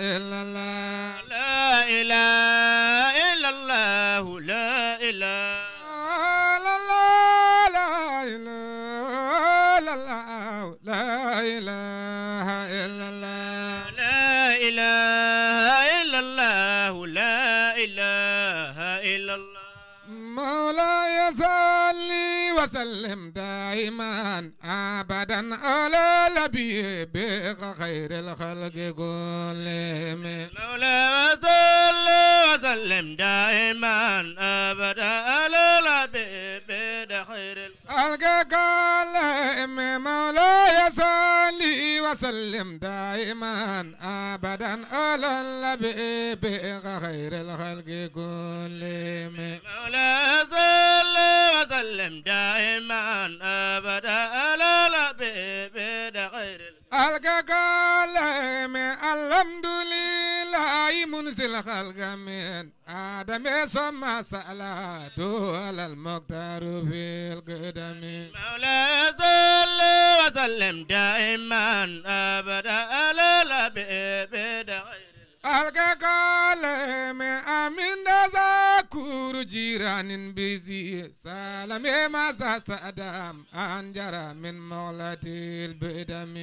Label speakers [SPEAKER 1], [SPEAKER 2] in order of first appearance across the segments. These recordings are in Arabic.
[SPEAKER 1] إلا الله لا إله دائما ابدا على لبيب خير الخلق كلهم لولا وصل وسلم
[SPEAKER 2] دائما ابدا على لبيب خير الخلق
[SPEAKER 1] كلهم مولاي صلي وسلم دائما ابدا على لبيب خير الخلق كلهم مولاي سلم دائما
[SPEAKER 2] أبدا لا بيد غير
[SPEAKER 1] الخلق الحمد لله منزل الخلق من آدم ثم صلاة على المقدر في القدم مولاي صل وسلم دائما أبدا نور جيران بزي سلام ما سادام أن جرى من مولد البدم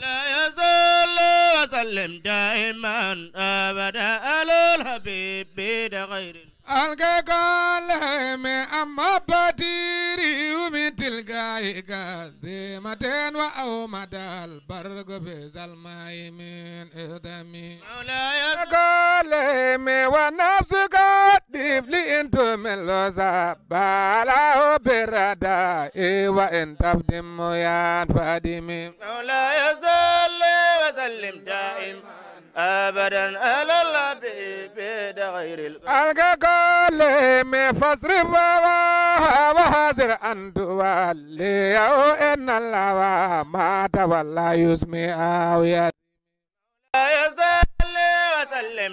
[SPEAKER 1] لا يزال
[SPEAKER 2] وسلم دائما أبدا على الحبيب بغير
[SPEAKER 1] alga gala me amma batiri umi tilgai gazi maten wa au madal bargo be zalmai min idami alga gala me wa nafsi dibli into melosa bala oberada ewa entabdim moyan fadimi
[SPEAKER 2] maula ya salli wa sallim daim abadan alal habibi da gayril alga
[SPEAKER 1] gole me fasri bawa wa hazir andu wali yau en allawa mata wala yusmi awiya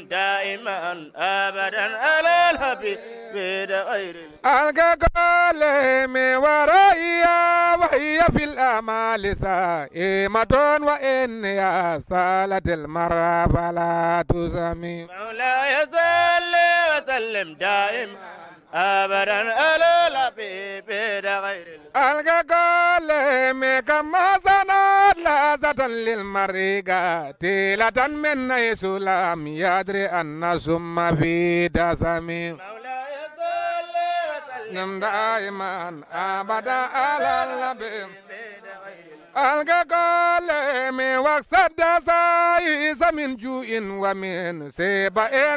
[SPEAKER 2] دائم دائما ابدا على الحبيب غير
[SPEAKER 1] القى من ورايا وهي في الامال سائمة وان يا سالت المرا فلا تزمي
[SPEAKER 2] لا صل وسلم دائما ابدا على الحبيب غير
[SPEAKER 1] القى من كما سنات إغاثة للمريقة تيلة من يسلام يادري أن ثم في دسمي مولاي
[SPEAKER 2] صلى دائما
[SPEAKER 1] أبدا على النبي ألقى قلمي واقصد سايس من جوع ومن سبأ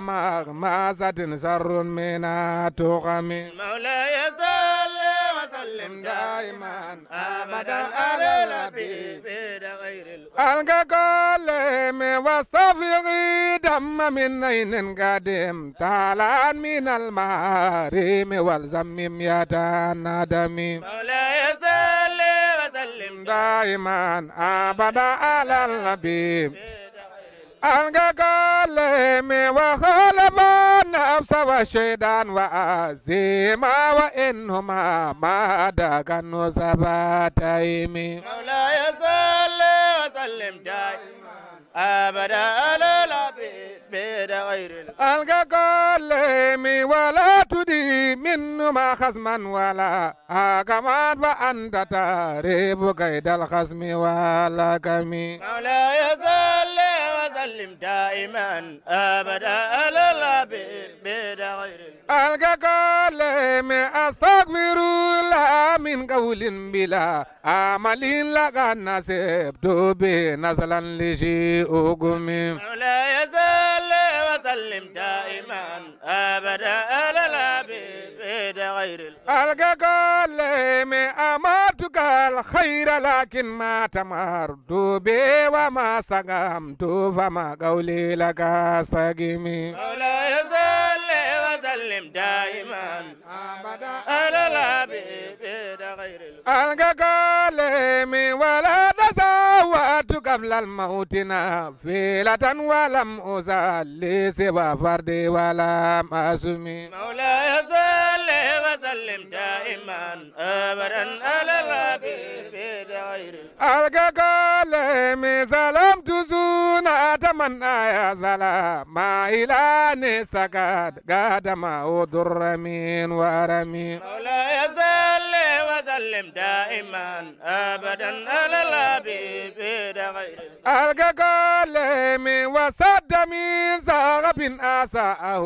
[SPEAKER 1] ما غمازة سر من تغم
[SPEAKER 2] مولاي صلى وسلم
[SPEAKER 1] دائما أبدا alga golle me wastafiri damma min aynen gadim talan min almari me walzammim yatan adami daiman abada alal nabib alga golle me waxa حبس وشيدان وعزيما وإنهما ما دغن سباتيم مولاي
[SPEAKER 2] صل وسلم دائما أبدا على العبيد غير
[SPEAKER 1] ألقى قلمي ولا تدي منهما خصما ولا أقمات وأنت تعرف قيد الخصم ولا كمي
[SPEAKER 2] مولاي صلي سلم دائما ابدا الا لا بغير
[SPEAKER 1] ما استغفر الله من قول بلا عمل لا دوب نسبت بنزلا لشيءكم
[SPEAKER 2] لا يزال وسلم دائما ابدا الا لا بغير
[SPEAKER 1] القالم امر الخير لكن ما تمار دوبي وما استقام فما قولي لك استقيمي
[SPEAKER 2] مولاي صل وسلم دائما ابدا على الحبيب
[SPEAKER 1] غير القلق ولا قبل الموت نافلة ولم أزال لسوى فرد ولا معصومي
[SPEAKER 2] مولاي صل وسلم دائما أبدا على الحبيب غير
[SPEAKER 1] ألقى قلمي سلام تزون أتمنى يا سلام ما إلى نسكت قدم أضر من ورمي
[SPEAKER 2] مولاي صل سلم دائما ابدا على الحبيب دغير
[SPEAKER 1] من وسد من صاحب اساءه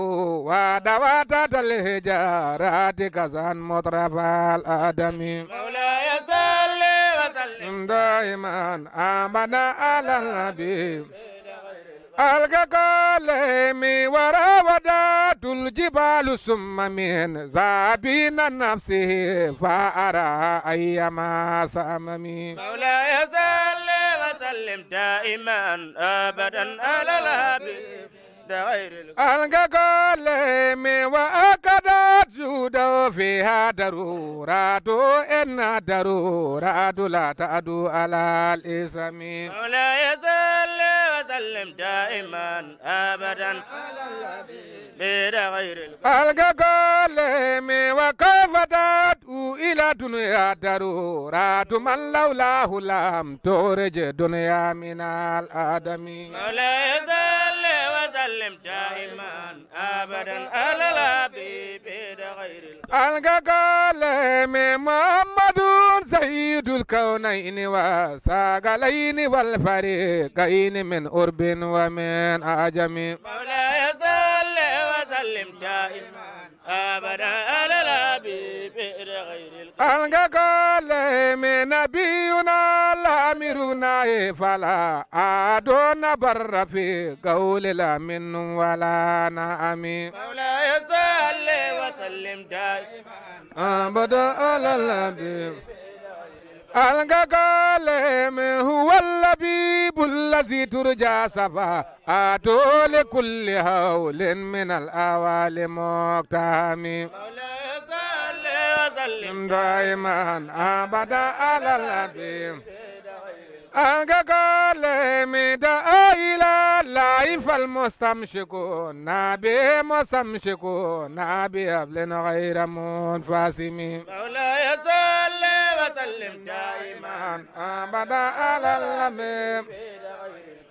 [SPEAKER 1] ودوات الهجارات كزان مطرف الادم
[SPEAKER 2] مولاي سلم
[SPEAKER 1] وسلم دائما ابدا على الحبيب algagole mi wara wadatul jibalu summa min zabina nafsi fa ara ayyama samami
[SPEAKER 2] mawlaya salli wa sallim daiman abadan ala al-habib ضد غير
[SPEAKER 1] القلم وأكدت جود فيها ضرورة إن ضرورة لا تعدو على الإسم
[SPEAKER 2] ولا يزال وسلم دائما أبدا على النبي غير
[SPEAKER 1] القلم وكيف تدعو إلى دنيا ضرورة من لولاه لم ترج دنيا من الآدمي ولا يزال
[SPEAKER 2] دائم دائما ابدا على الحبيب غير
[SPEAKER 1] القال محمد سيد الكونين وساقلين والفريقين من أرب ومن أعجم مولاي
[SPEAKER 2] صل
[SPEAKER 1] وسلم
[SPEAKER 2] دائما ابدا على الحبيب غير
[SPEAKER 1] القال من فلا أدون بر في قول لا من ولا نعمي
[SPEAKER 2] مولاي صل وسلم دائما
[SPEAKER 1] أبدا على النبي الغالم هو اللبيب الذي ترجى صفاته لكل هول من الأوال مقتهمي مولاي صل وسلم دائما أبدا على النبي أنقال ميدا إلى لايف المستمشكون نبي مستمشكون نبي قبل غير منفاسم
[SPEAKER 2] مولاي صل وسلم دائما
[SPEAKER 1] أبدا على الأمين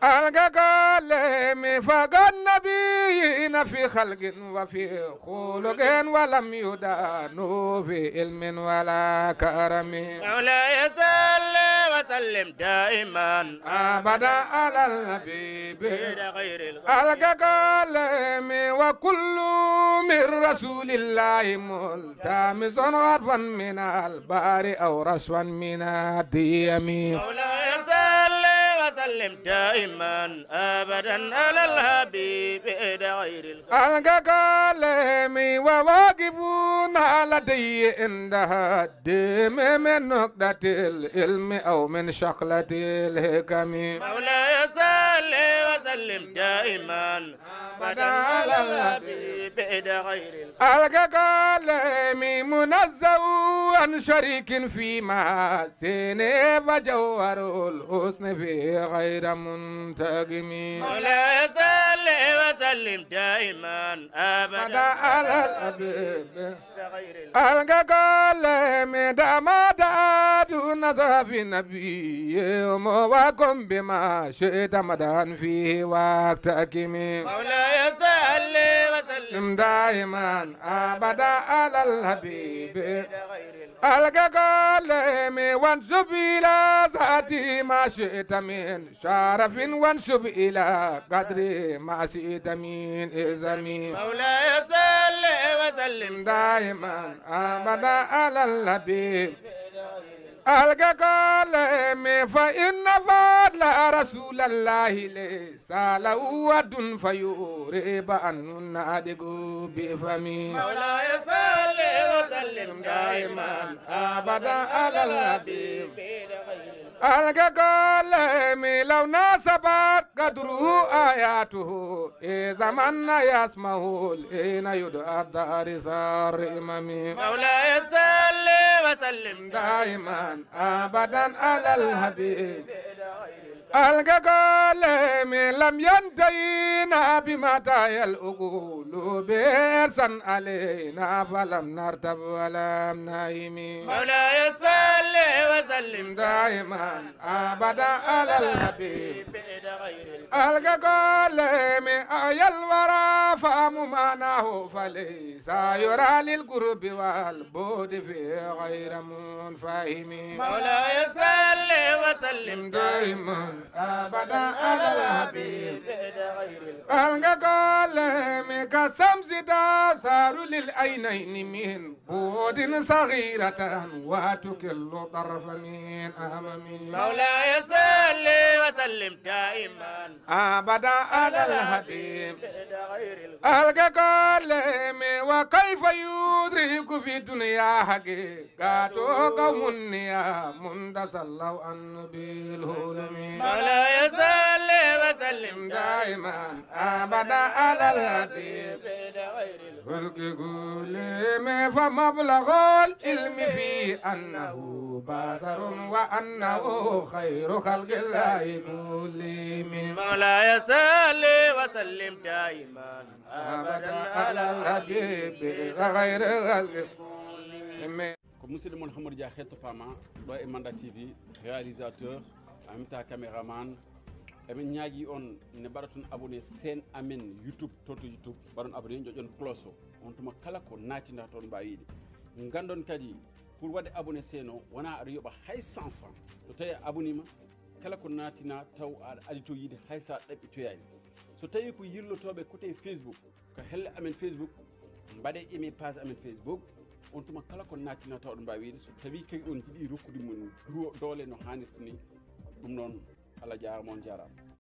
[SPEAKER 1] القى لهم فقى النبيين في خلق وفي خلق ولم يدانوا في علم ولا كرم مولاي يزال وسلم دائما ابدا على الحبيب القى لهم وكل من رسول الله ملتمس غرفا من البار او رشوا من الديم مولاي
[SPEAKER 2] وسلم دائما ابدا على الحبيب غير
[SPEAKER 1] القلم وواقفون لدي عندها الدم من نقطة العلم أو من شقلة الحكم مولاي
[SPEAKER 2] صلي وسلم دائما أبدا على الحبيب غير
[SPEAKER 1] القلم منزه عن شريك فيما سين فجوهر الحسن في غير منتقم
[SPEAKER 2] مولاي صل وسلم دائما ابدا
[SPEAKER 1] على الحبيب غير القلم دامت لا دون ذهب النبي وقم بما شئت مدان فيه وقت أكمي مولاي صل وسلم دائما أبدا على الحبيب ألقى قلمي وانشب إلى ذاتي ما شئت من شرف وانشب إلى قدري ما شئت من إزمي مولاي صل وسلم دائما أبدا على الحبيب algagole me fa inna fadla rasulallahi le salau adun fayore ba annuna adego be fami
[SPEAKER 2] maulaya salli wa sallim daiman
[SPEAKER 1] abada ala habib الجلال لو ناسبت قدره آياته إذا من يسمه الإن يدعى الدار سار إمامي مولاي
[SPEAKER 2] صل وسلم دائما
[SPEAKER 1] أبدا على الحبيب الجقال من لم ينتهينا بمتى الأقول بيرسا علينا فلم نرتب ولم نايم مولاي صل وسلم دائما أبدا على الحبيب الجقال من أي الورى فهم معناه فليس يرى للقرب والبود في غير منفهم مولاي صل سلم دائما ابدا على الحبيب الغا قال ميكا سمزدا صاروا للعينين من فود صغيرة وتكل طرف من امم مولاي
[SPEAKER 2] صل وسلم دائما
[SPEAKER 1] ابدا على الحبيب الغا قال وكيف يو يدريك في الدنيا حقي حقيقات قوم نيام تسلوا عن بالهلم ولا
[SPEAKER 2] يسلم وسلم دائما
[SPEAKER 1] ابدا على الحبيب
[SPEAKER 2] الخلق
[SPEAKER 1] قولي فمبلغ العلم في انه بازر وأنه خير خلق الله من
[SPEAKER 2] مولاي يسلم وسلم دائما أبدا على الحبيب غير
[SPEAKER 1] comme monsieur Limon Hamour Dia xeetu Fama ɗo e TV réalisateur en même temps caméraman emin ñaagui on ne mbaɗa abonné sen amen youtube toto youtube mbaɗon abonné joƴon close on tuma kala ko natinda toon ton yiide Ngandon kadi pour wadde bah, abonné sen o wona aɗa yooɓa hay 100 franc to tawi a abonima kala ko natina taw adito yiide hay sa ɗaɓɓitoyani so tawi ko tobe côté facebook ka helle amen facebook mbaɗe aimé e page amen facebook on tuma kala ko nattina taw ɗo mbawi so tawi kay on jiiɗi rokkude mon dole no hannirta ni ɗum noon allah jarama jarama